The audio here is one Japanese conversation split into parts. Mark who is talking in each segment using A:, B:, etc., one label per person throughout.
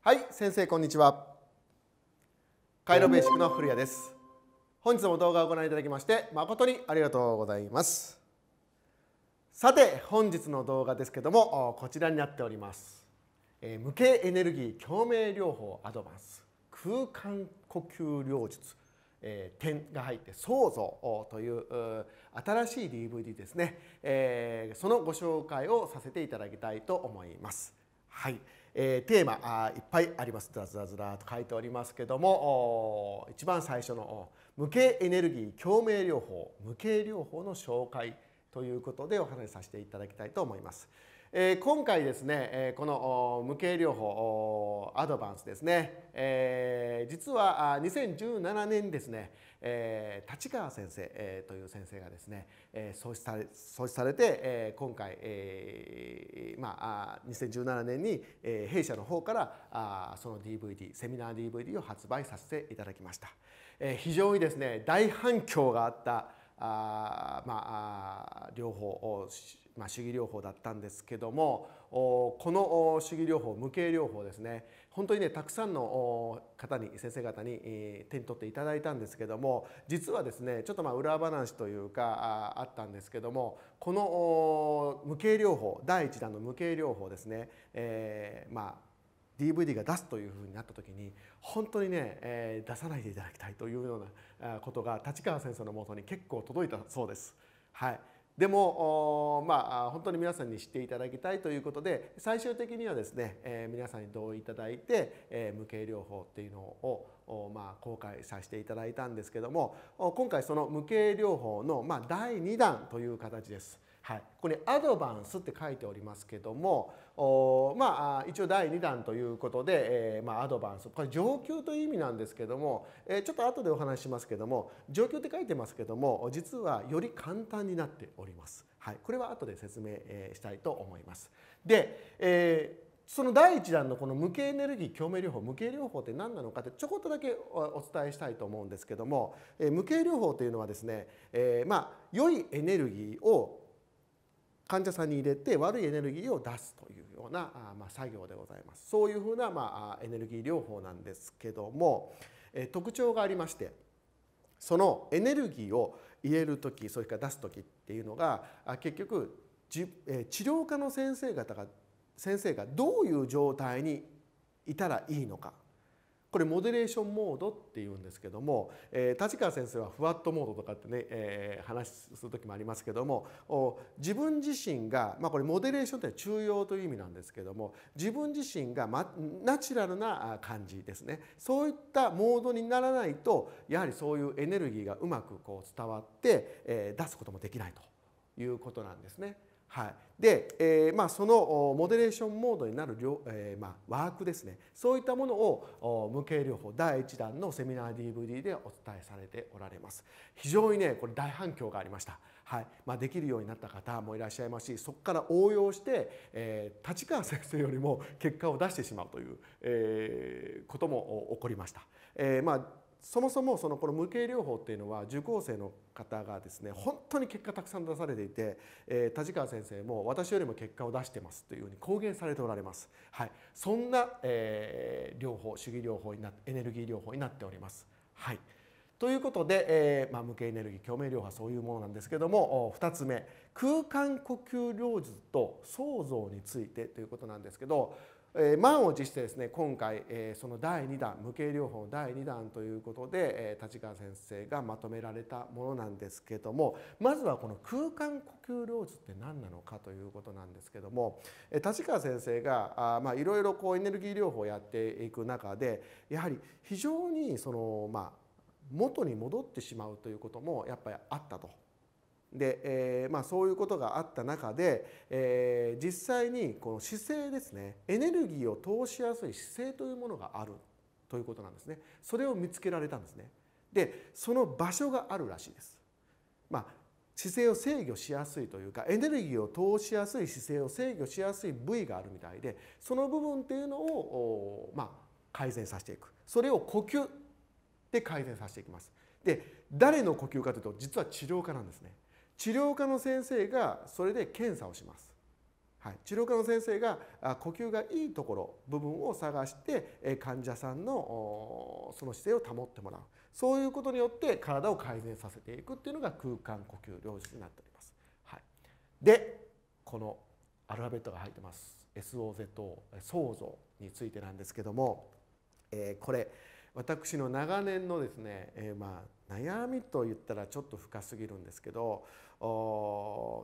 A: はい先生こんにちはカイロベーシックの古谷です本日も動画をご覧いただきまして誠にありがとうございますさて本日の動画ですけどもこちらになっております、えー、無形エネルギー共鳴療法アドバンス空間呼吸療術、えー、点が入って創造という新しい DVD ですね、えー、そのご紹介をさせていただきたいと思いますはい、えー、テーマあいっぱいありますずらずらずらと書いておりますけども一番最初の無形エネルギー共鳴療法無形療法の紹介ということでお話しさせていただきたいと思います。えー、今回ですね、えー、この無形療法アドバンスですね、えー、実は2017年ですね、えー、立川先生、えー、という先生がですね、えー、創始され創始されて、えー、今回、えー、まあ2017年に、えー、弊社の方からあその DVD セミナー DVD を発売させていただきました、えー、非常にですね大反響があったあまあ両方まあ、主義療法だったんですけどもこの主義療法無形療法ですね本当にねたくさんの方に先生方に手に取っていただいたんですけども実はですねちょっとまあ裏話というかあったんですけどもこの無形療法第1弾の無形療法ですね、えー、まあ DVD が出すというふうになった時に本当にね、えー、出さないでいただきたいというようなことが立川先生のもとに結構届いたそうです。はい、でもまあ本当に皆さんに知っていただきたいということで最終的にはですね、えー、皆さんに同意いただいて、えー、無形療法っていうのをまあ、公開させていただいたんですけども今回その無形療法のまあ、第2弾という形です。はい、ここに「アドバンス」って書いておりますけどもおまあ一応第2弾ということで、えー、まあ、アドバンスこれ上級という意味なんですけども、えー、ちょっと後でお話ししますけども上級って書いてますけども実はより簡単になっております。はい、これは後で説明、えー、したいと思います。で、えその第1弾のこの無形エネルギー共鳴療法無形療法って何なのかってちょこっとだけお伝えしたいと思うんですけども、え無形療法というのはですね、えまあ良いエネルギーを患者さんに入れて悪いエネルギーを出すというようなあ、まあ、作業でございます。そういうふうな、まあ、エネルギー療法なんですけども、え特徴がありましてそのエネルギーを入れる時それから出す時っていうのが結局じ、え治療科の先生方が先生がどういう状態にいたらいいのかこれモデレーションモードっていうんですけども、えー、立川先生はふわっとモードとかってね、えー、話する時もありますけども自分自身が、まあ、これモデレーションって中庸という意味なんですけども自分自身が、ま、ナチュラルな感じですねそういったモードにならないとやはりそういうエネルギーがうまくこう伝わって、えー、出すこともできないということなんですね。はいでえーまあ、そのモデレーションモードになる、えーまあ、ワークですねそういったものを無形療法第1弾のセミナー DVD でお伝えされておられます非常にねこれ大反響がありました、はいまあ、できるようになった方もいらっしゃいますしそこから応用して、えー、立川先生よりも結果を出してしまうという、えー、ことも起こりました、えーまあ、そもそもそのこの無形療法っていうのは受講生の方がですね本当に結果たくさん出されていて、えー、立川先生も私よりも結果を出してますというふうに公言されておられます、はい、そんな、えー、療法主義療法になエネルギー療法になっておりますはいということで、えーまあ、無形エネルギー共鳴療法はそういうものなんですけども2つ目空間呼吸療術と創造についてということなんですけど、えー、満を持してですね今回、えー、その第2弾無形療法の第2弾ということで、えー、立川先生がまとめられたものなんですけどもまずはこの空間呼吸療術って何なのかということなんですけども、えー、立川先生がいろいろエネルギー療法をやっていく中でやはり非常にそのまあ元に戻ってしまうということもやっぱりあったと。で、えーまあ、そういうことがあった中で、えー、実際にこの姿勢ですねエネルギーを通しやすい姿勢というものがあるということなんですねそれを見つけられたんですねでその場所があるらしいです、まあ、姿勢を制御しやすいというかエネルギーを通しやすい姿勢を制御しやすい部位があるみたいでその部分っていうのを、まあ、改善させていくそれを呼吸で改善させていきます。で誰の呼吸かというと実は治療科なんですね。治療科の先生がそれで検査をします。はい、治療科の先生が呼吸がいいところ部分を探して患者さんのその姿勢を保ってもらうそういうことによって体を改善させていくっていうのが空間呼吸療術になっております。はい、でこのアルファベットが入ってます SOZO 創造についてなんですけども、えー、これ私の長年のですね、えー、まあ悩みと言ったらちょっと深すぎるんですけど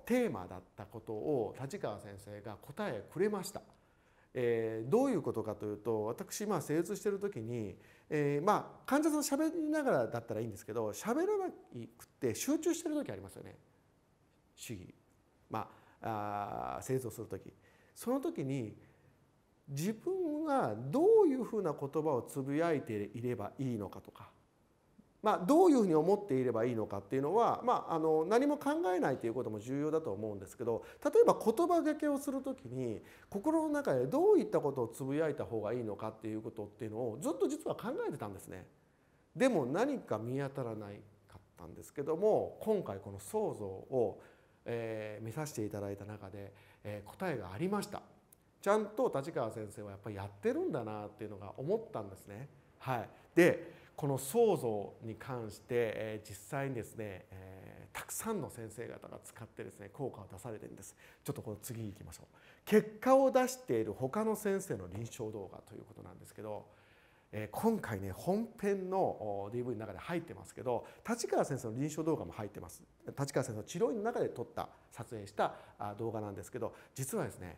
A: テーマだったことを立川先生が答えくれました。えー、どういうことかというと私まあ施術してる時に、えー、まあ患者さん喋りながらだったらいいんですけど喋らなくて集中してる時ありますよね主義まあ施術をする時その時に自分がどういうふうな言葉をつぶやいていればいいのかとか、まあ、どういうふうに思っていればいいのかっていうのは、まあ、あの何も考えないということも重要だと思うんですけど例えば言葉がけをするときに心の中でどういったことをつぶやいた方がいいのかっていうことっていうのをずっと実は考えてたんですね。でも何か見当たらないかったんですけども今回この想像を、えー、見させていただいた中で、えー、答えがありました。ちゃんと立川先生はやっぱりやってるんだなっていうのが思ったんですね。はい、でこの創造に関して、えー、実際にですね、えー、たくさんの先生方が使ってですね効果を出されてるんですちょっとこの次に行きましょう結果を出している他の先生の臨床動画ということなんですけど、えー、今回ね本編の DV の中で入ってますけど立川先生の臨床動画も入ってます立川先生の治療院の中で撮った撮影した動画なんですけど実はですね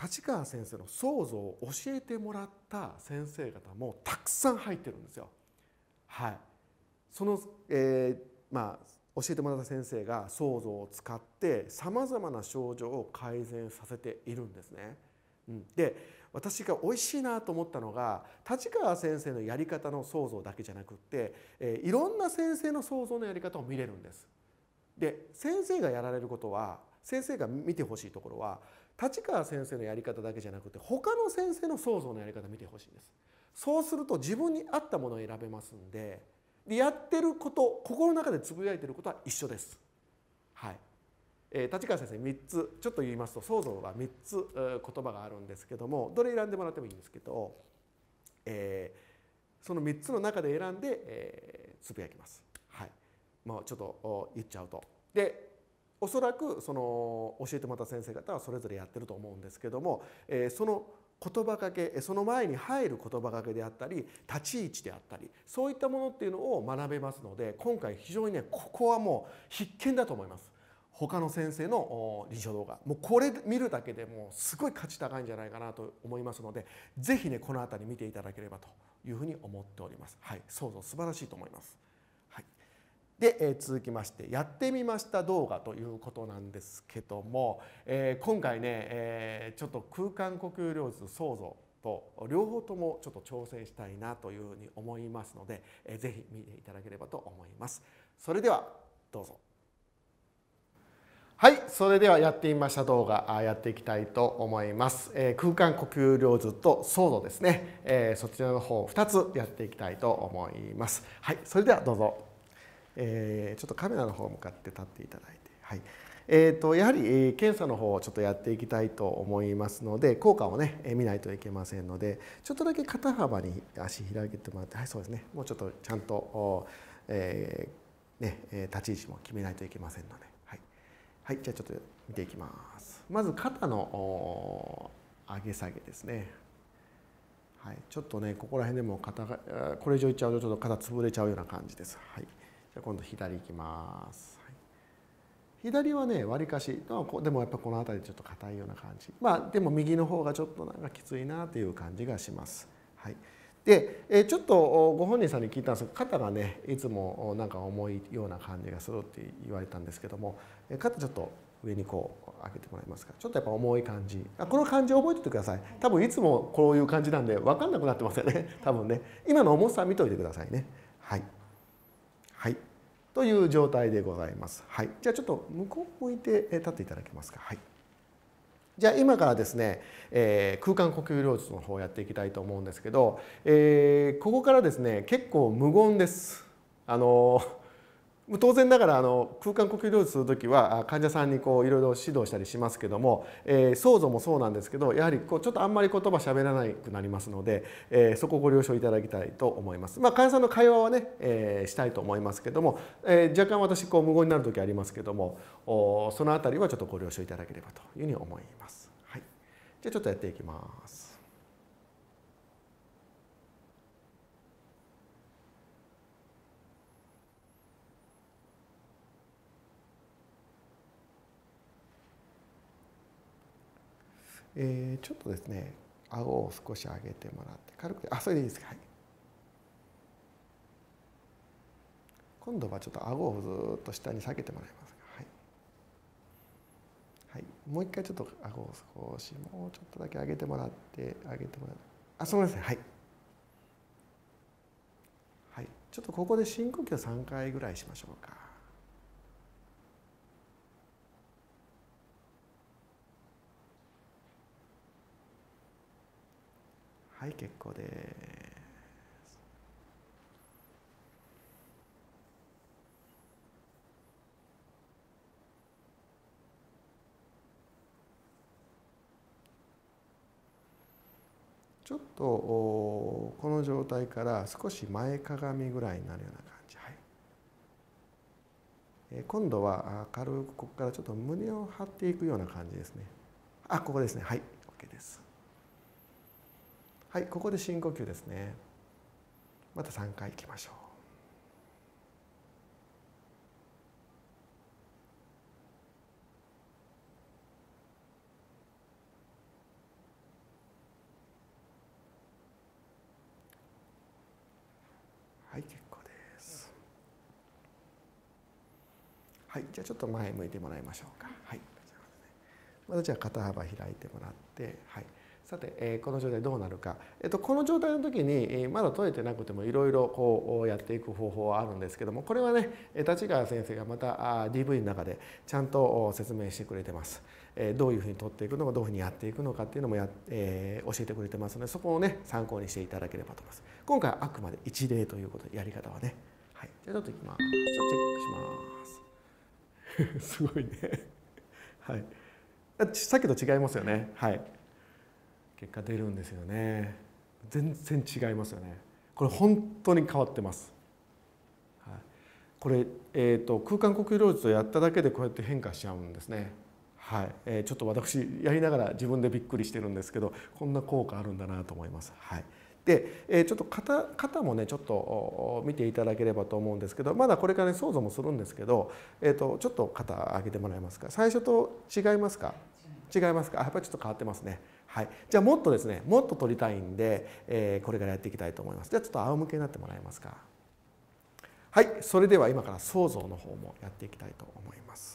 A: 立川先生の想像を教えてもらった先生方もたくさん入ってるんですよ。はい、その、えー、まあ、教えてもらった先生が想像を使ってさまざまな症状を改善させているんですね。うん、で私が美味しいなと思ったのが立川先生のやり方の想像だけじゃなくって、えー、いろんな先生の想像のやり方を見れるんです。で先生がやられることは先生が見てほしいところは立川先生のやり方だけじゃなくて他の先生の創造のやり方見てほしいんですそうすると自分に合ったものを選べますんででやってること心の中でつぶやいてることは一緒ですはい、えー、立川先生3つちょっと言いますと想像は3つ言葉があるんですけどもどれ選んでもらってもいいんですけど、えー、その3つの中で選んで、えー、つぶやきますはいもうちょっと言っちゃうとでおそらくその教えてもらった先生方はそれぞれやってると思うんですけども、えー、その言葉かけその前に入る言葉かけであったり立ち位置であったりそういったものっていうのを学べますので今回非常にねここはもう必見だと思います。他の先生の臨床動画もうこれ見るだけでもすごい価値高いんじゃないかなと思いますので是非ねこの辺り見ていただければというふうに思っております。はい、そうそう素晴らしいと思います。で、え続きまして「やってみました動画」ということなんですけども、え今回ね、えちょっと空間呼吸療術創造と両方ともちょっと挑戦したいなというふうに思いますので、えー、ぜひ見ていただければと思います。それではどうぞ。はい、それではやってみました動画やっていきたいと思います。えー、空間呼吸療術とソードですね、えー、そちらの方2つやっていきたいと思います。はい、それではどうぞ。えちょっとカメラの方向かって立っていただいて、はいえーと、やはり、え検査の方をちょっとやっていきたいと思いますので効果をね、え見ないといけませんのでちょっとだけ肩幅に足開けてもらってはいそうですねもうちょっとちゃんと、えー、ね、立ち位置も決めないといけませんので、はい、はい、じゃあちょっと見ていきます。まず肩の上げ下げですねはい、ちょっとねここら辺でも肩がこれ以上いっちゃうとちょっと肩潰れちゃうような感じです。はいじゃあ今度左行きます。はい、左はね、わりかし、でもやっぱこの辺りちょっと硬いような感じ。まあ、でも右の方がちょっとなんかきついなという感じがします。はい。で、えちょっとご本人さんに聞いたんですが、肩がね、いつもなんか重いような感じがするって言われたんですけども、肩ちょっと上にこう上げてもらえますかちょっとやっぱ重い感じあこの感じ覚えててください多分いつもこういう感じなんで分かんなくなってますよね多分ね今の重さ見といてくださいねはいはい、という状態でございます。はい、じゃあちょっと向こう向いて立っていただけますか。はいじゃあ今からですね、えー、空間呼吸療術の方をやっていきたいと思うんですけど、えー、ここからですね結構無言です。あの当然ながらあの空間呼吸療法する時は患者さんにこういろいろ指導したりしますけども、えー、想像もそうなんですけどやはりこうちょっとあんまり言葉喋らなくなりますので、えー、そこをご了承いただきたいと思います。まあ、患者さんの会話はね、えー、したいと思いますけども、えー、若干私こう無言になる時ありますけどもおその辺りはちょっとご了承いただければというふうに思います。はい、じゃあちょっとやっていきます。えー、ちょっとですね顎を少し上げてもらって軽くあそれでいいですか、はい、今度はちょっと顎をずっと下に下げてもらいますはい、はい、もう一回ちょっと顎を少しもうちょっとだけ上げてもらって上げてもらってあそうですねはいはいちょっとここで深呼吸3回ぐらいしましょうかはい結構ですちょっとこの状態から少し前かがみぐらいになるような感じ、はい、今度は軽くここからちょっと胸を張っていくような感じですねあここですねはい OK ですはいここで深呼吸ですねまた3回いきましょうはい結構ですはいじゃあちょっと前向いてもらいましょうかはいまずじゃあ肩幅開いてもらってはいさて、えー、この状態どうなるか、えっと、この状態の時に、えー、まだ解いてなくてもいろいろこうやっていく方法はあるんですけどもこれはね立川先生がまたあ DV の中でちゃんと説明してくれてます、えー、どういうふうに取っていくのかどういうふうにやっていくのかっていうのもや、えー、教えてくれてますのでそこをね参考にしていただければと思います今回はあくまで一例ということでやり方はね、はい、じゃあちょっといきますちょっとチェックします すごいねはいさっきと違いますよねはい結果出るんですよね全然違いますよねこれ本当に変わってます、これ、えーと、空間呼吸療術をやっただけでこうやって変化しちゃうんですねはい、えー、ちょっと私やりながら自分でびっくりしてるんですけどこんな効果あるんだなと思います。はいで、えー、ちょっと肩肩もねちょっと見ていただければと思うんですけどまだこれからね想像もするんですけど、えーと、とちょっと肩上げてもらえますか最初と違いますか違いますかやっぱりちょっと変わってますねはい、じゃあもっとですねもっと取りたいんで、えー、これからやっていきたいと思いますじゃあちょっと仰向けになってもらえますかはいそれでは今から想像の方もやっていきたいと思います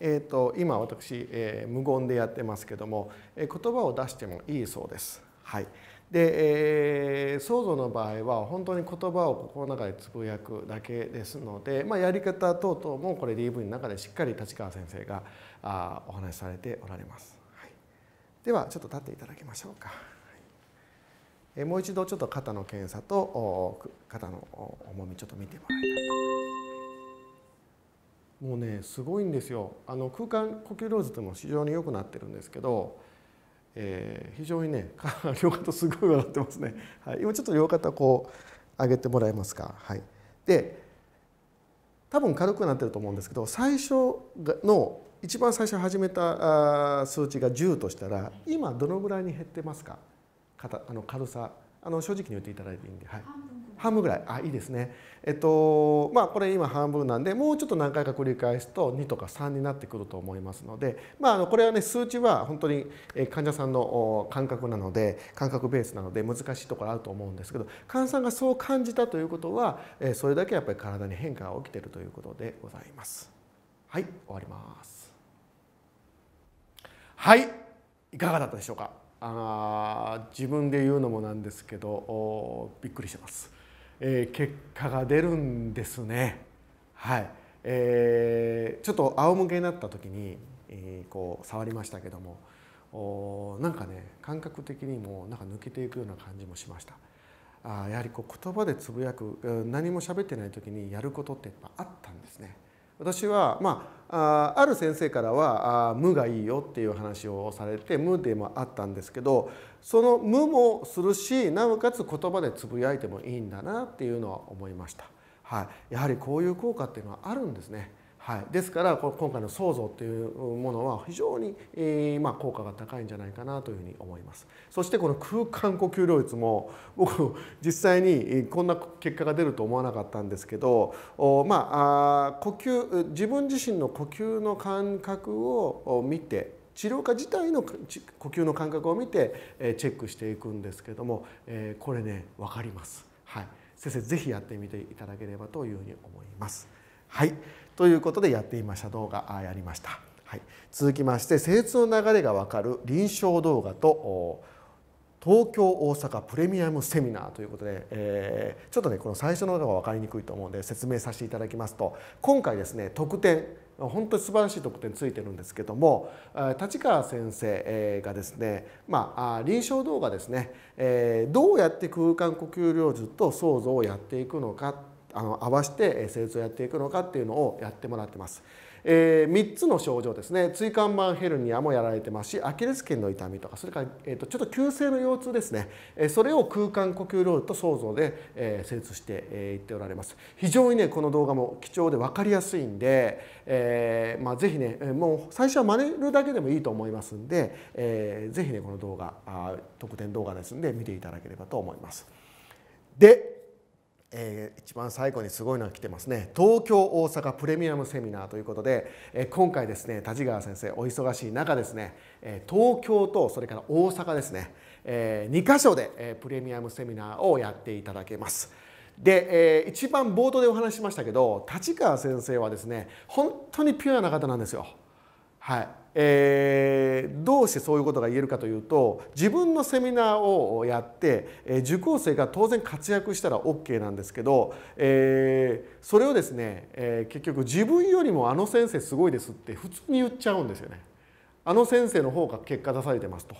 A: えーと、今私、えー、無言でやってますけども、えー、言葉を出してもいいそうです。はい、で、えー、想像の場合は本当に言葉を心の中でつぶやくだけですので、まあ、やり方等々もこれ DV の中でしっかり立川先生があお話しされておられます。はい、ではちょっと立っていただきましょうか。はい、もう一度ちょっと肩の検査と肩の重みちょっと見てもらいたいと思います。もうねすごいんですよあの空間呼吸療術も非常に良くなってるんですけど、えー、非常にね 両肩すごい笑ってますね、はい、今ちょっと両肩こう上げてもらえますかはいで多分軽くなってると思うんですけど最初の一番最初始めた数値が10としたら今どのぐらいに減ってますかあの軽さあの正直に言っていただいていいんで、はい、半分ぐらいあいいですねえっとまあこれ今半分なんでもうちょっと何回か繰り返すと2とか3になってくると思いますのでまあこれはね数値は本当に患者さんの感覚なので感覚ベースなので難しいところあると思うんですけど患者さんがそう感じたということはそれだけやっぱり体に変化が起きているということでございます。はい終わります。はいいかがだったでしょうかあ自分で言うのもなんですけどびっくりしてます。えー、結果が出るんですね。はいえー、ちょっと仰向けになった時に、えー、こう触りましたけどもおなんかね感覚的にもなんか抜けていくような感じもしました。あやはりこう言葉でつぶやく何も喋ってない時にやることってやっぱあったんですね。私はまああある先生からは「無」がいいよっていう話をされて「無」でもあったんですけどその「無」もするしなおかつ言葉でつぶやいてもいいんだなっていうのは思いました。はい、やはりこういう効果っていうのはあるんですね。はい、ですから今回の創造というものは非常に、えー、まあ、効果が高いんじゃないかなというふうに思いますそしてこの空間呼吸療率も 僕実際にこんな結果が出ると思わなかったんですけどまあ呼吸自分自身の呼吸の感覚を見て治療科自体の呼吸の感覚を見てチェックしていくんですけども、えー、これね分かります、はい、先生是非やってみていただければというふうに思います。はいということでやっていました動画やりました。はい、続きまして精通の流れが分かる臨床動画と東京大阪プレミアムセミナーということで、えー、ちょっとねこの最初の動画は分かりにくいと思うんで説明させていただきますと今回ですね特典本当に素晴らしい特典ついてるんですけども立川先生がですね、まあ、臨床動画ですねどうやって空間呼吸療術と想像をやっていくのかあの合わせて施術をやっていくのかっていうのをやってもらってます。えー、3つの症状ですね椎間板ヘルニアもやられてますしアキレス腱の痛みとかそれから、えー、とちょっと急性の腰痛ですね、えー、それを空間呼吸ロールと想像で、えー、施術してい、えー、っておられます非常にねこの動画も貴重で分かりやすいんで、えーまあ、ぜひねもう最初は真似るだけでもいいと思いますんで、えー、ぜひねこの動画あ特典動画ですんで見ていただければと思いますでえー、一番最後にすごいのが来てますね東京大阪プレミアムセミナーということで、えー、今回ですね立川先生お忙しい中ですね、えー、東京とそれから大阪ですね、えー、2箇所で、えー、プレミアムセミナーをやっていただけます。で、えー、一番冒頭でお話しましたけど立川先生はですね本当にピュアな方なんですよ。はい、えー、どうしてそういうことが言えるかというと自分のセミナーをやって、えー、受講生が当然活躍したら OK なんですけど、えー、それをですね、え結局自分よりもあの先生すごいですって普通に言っちゃうんですよね。あの先生の方が結果出されてますと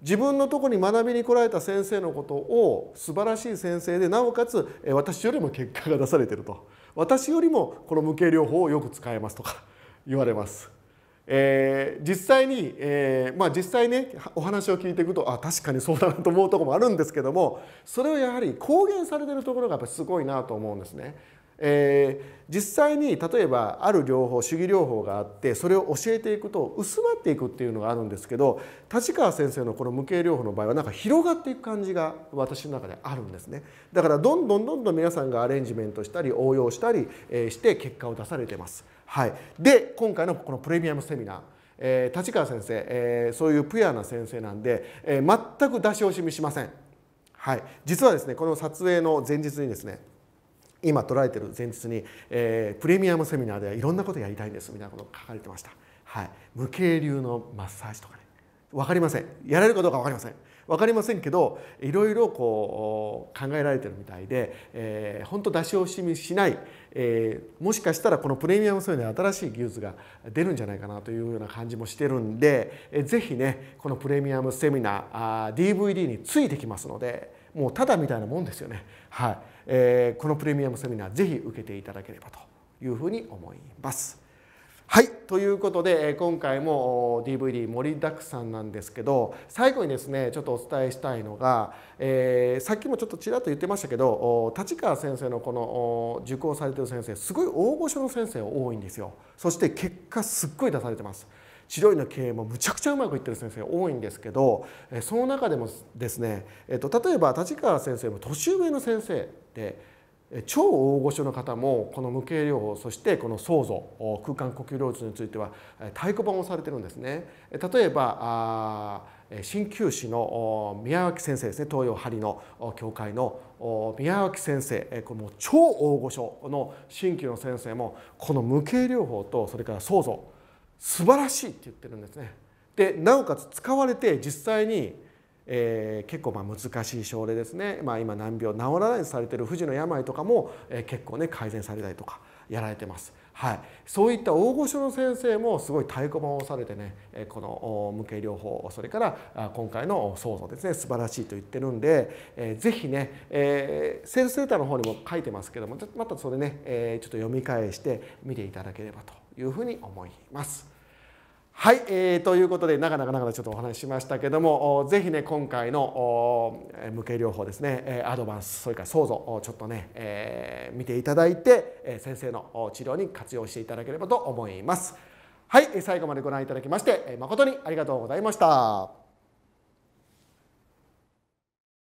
A: 自分のとこに学びに来られた先生のことを素晴らしい先生でなおかつ私よりも結果が出されてると私よりもこの無形療法をよく使えますとか言われます。えー、実際に、えーまあ、実際ねお話を聞いていくとあ確かにそうだなと思うところもあるんですけどもそれをやはり公言されてるところがやっぱすごいなと思うんですね。えー、実際に例えばある療法主義療法があってそれを教えていくと薄まっていくっていうのがあるんですけど立川先生のこの無形療法の場合はなんか広がっていく感じが私の中であるんですねだからどんどんどんどん皆さんがアレンジメントしたり応用したりして結果を出されてます。はい、で今回のこのプレミアムセミナーえ立川先生、えー、そういうプヤな先生なんで、えー、全く出し惜しみしません、はい、実はですねこの撮影の前日にですね今捉えてる前日に、えー、プレミアムセミナーでいろんなことやりたいんですみたいなこと書かれてました、はい、無形流のマッサージとかね分かりませんやれるかどうか分かりません分かりませんけどいろいろこう考えられてるみたいで、えー、本当出し惜しみしない、えー、もしかしたらこのプレミアムそういうの新しい技術が出るんじゃないかなというような感じもしてるんで、えー、ぜひねこのプレミアムセミナーあー DVD についてきますのでもうただみたいなもんですよね。はいえー、このプレミアムセミナーぜひ受けていただければというふうに思います。はいということで今回も DVD 盛りだくさんなんですけど最後にですねちょっとお伝えしたいのが、えー、さっきもちょっとちらっと言ってましたけど立川先生のこの受講されてる先生すごい大御所の先生多いんですよそして結果すっごい出されてます。治療院の経営もむちゃくちゃうまくいってる先生多いんですけどその中でもですね、えっと、例えば立川先生も年上の先生って超大御所の方もこの無形療法そしてこの創造空間呼吸療術については太鼓判をされてるんですね例えば鍼灸師の宮脇先生ですね東洋針の教会の宮脇先生この超大御所の鍼灸の先生もこの無形療法とそれから創造素晴らしいって言ってるんですねでなおかつ使われて実際にえー、結構まあ難しい症例ですね、まあ、今難病治らないとされている不治の病とかも、えー、結構ね改善されたりとかやられてます。はい、そういった大御所の先生もすごい太鼓判を押されてねこの無形療法それから今回の創造ですね素晴らしいと言ってるんで、えー、ぜひね、えー、セールスーの方にも書いてますけどもまたそれね、えー、ちょっと読み返して見ていただければというふうに思います。はい、えー、ということで長々長々ちょっとお話ししましたけどもぜひね今回の無形療法ですねアドバンスそれから想像をちょっとね、えー、見ていただいて先生の治療に活用していただければと思います。はい最後までご覧いただきまして誠にありがとうございました。